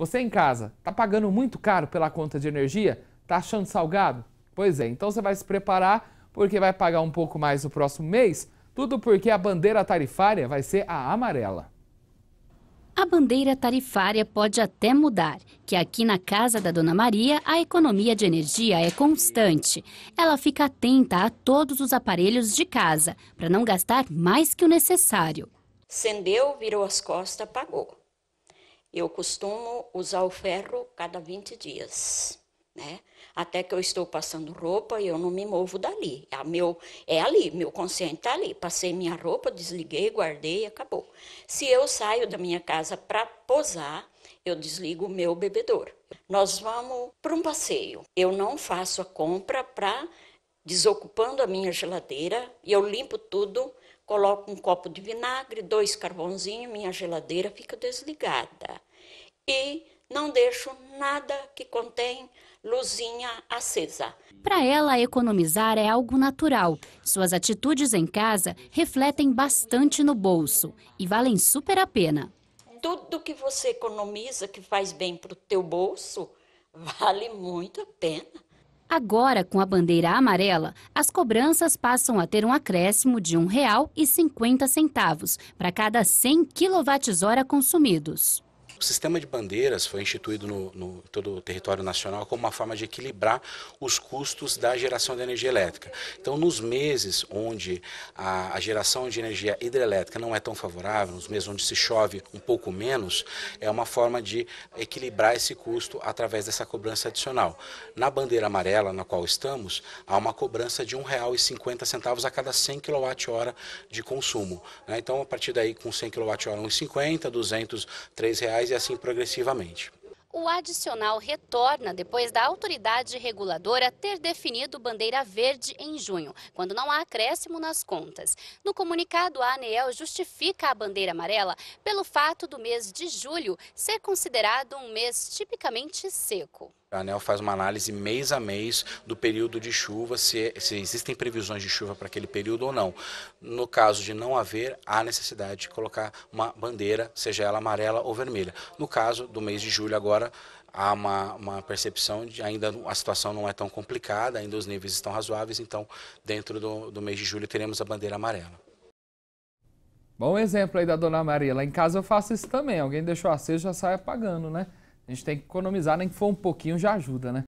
Você em casa, está pagando muito caro pela conta de energia? Está achando salgado? Pois é, então você vai se preparar porque vai pagar um pouco mais no próximo mês, tudo porque a bandeira tarifária vai ser a amarela. A bandeira tarifária pode até mudar, que aqui na casa da Dona Maria a economia de energia é constante. Ela fica atenta a todos os aparelhos de casa, para não gastar mais que o necessário. Acendeu, virou as costas, apagou. Eu costumo usar o ferro cada 20 dias, né? Até que eu estou passando roupa e eu não me movo dali. É meu, é ali, meu consciente está ali. Passei minha roupa, desliguei, guardei e acabou. Se eu saio da minha casa para posar, eu desligo o meu bebedor. Nós vamos para um passeio. Eu não faço a compra para desocupando a minha geladeira e eu limpo tudo coloco um copo de vinagre, dois carvãozinhos, minha geladeira fica desligada. E não deixo nada que contém luzinha acesa. Para ela, economizar é algo natural. Suas atitudes em casa refletem bastante no bolso e valem super a pena. Tudo que você economiza, que faz bem para o teu bolso, vale muito a pena. Agora, com a bandeira amarela, as cobranças passam a ter um acréscimo de R$ 1,50 para cada 100 kWh consumidos. O sistema de bandeiras foi instituído no, no todo o território nacional como uma forma de equilibrar os custos da geração de energia elétrica. Então, nos meses onde a, a geração de energia hidrelétrica não é tão favorável, nos meses onde se chove um pouco menos, é uma forma de equilibrar esse custo através dessa cobrança adicional. Na bandeira amarela na qual estamos, há uma cobrança de R$ 1,50 a cada 100 kWh de consumo. Né? Então, a partir daí, com 100 kWh, R$ 1,50, R$ 200, R$ 3,00 e assim progressivamente. O adicional retorna depois da autoridade reguladora ter definido bandeira verde em junho, quando não há acréscimo nas contas. No comunicado, a ANEEL justifica a bandeira amarela pelo fato do mês de julho ser considerado um mês tipicamente seco. A ANEL faz uma análise mês a mês do período de chuva, se, é, se existem previsões de chuva para aquele período ou não. No caso de não haver, há necessidade de colocar uma bandeira, seja ela amarela ou vermelha. No caso do mês de julho agora, há uma, uma percepção de ainda a situação não é tão complicada, ainda os níveis estão razoáveis, então dentro do, do mês de julho teremos a bandeira amarela. Bom exemplo aí da Dona Maria. Lá em casa eu faço isso também. Alguém deixou aceso, já sai apagando, né? A gente tem que economizar, nem que for um pouquinho já ajuda, né?